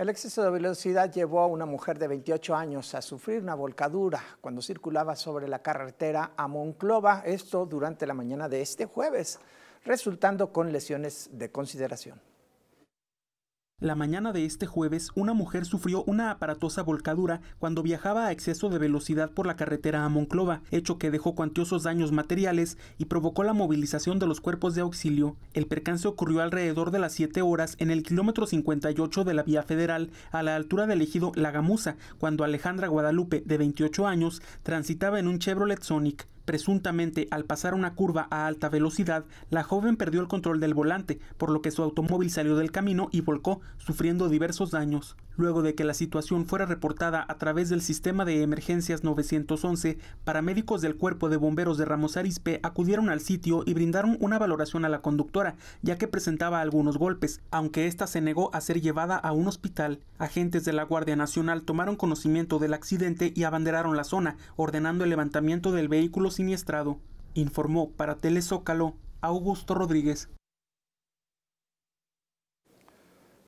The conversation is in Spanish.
El exceso de velocidad llevó a una mujer de 28 años a sufrir una volcadura cuando circulaba sobre la carretera a Monclova, esto durante la mañana de este jueves, resultando con lesiones de consideración. La mañana de este jueves, una mujer sufrió una aparatosa volcadura cuando viajaba a exceso de velocidad por la carretera a Monclova, hecho que dejó cuantiosos daños materiales y provocó la movilización de los cuerpos de auxilio. El percance ocurrió alrededor de las 7 horas en el kilómetro 58 de la vía federal, a la altura del ejido Lagamusa, cuando Alejandra Guadalupe, de 28 años, transitaba en un Chevrolet Sonic. Presuntamente, al pasar una curva a alta velocidad, la joven perdió el control del volante, por lo que su automóvil salió del camino y volcó, sufriendo diversos daños. Luego de que la situación fuera reportada a través del sistema de emergencias 911, paramédicos del Cuerpo de Bomberos de Ramos Arispe acudieron al sitio y brindaron una valoración a la conductora, ya que presentaba algunos golpes, aunque ésta se negó a ser llevada a un hospital. Agentes de la Guardia Nacional tomaron conocimiento del accidente y abanderaron la zona, ordenando el levantamiento del vehículo informó para Telezócalo Augusto Rodríguez.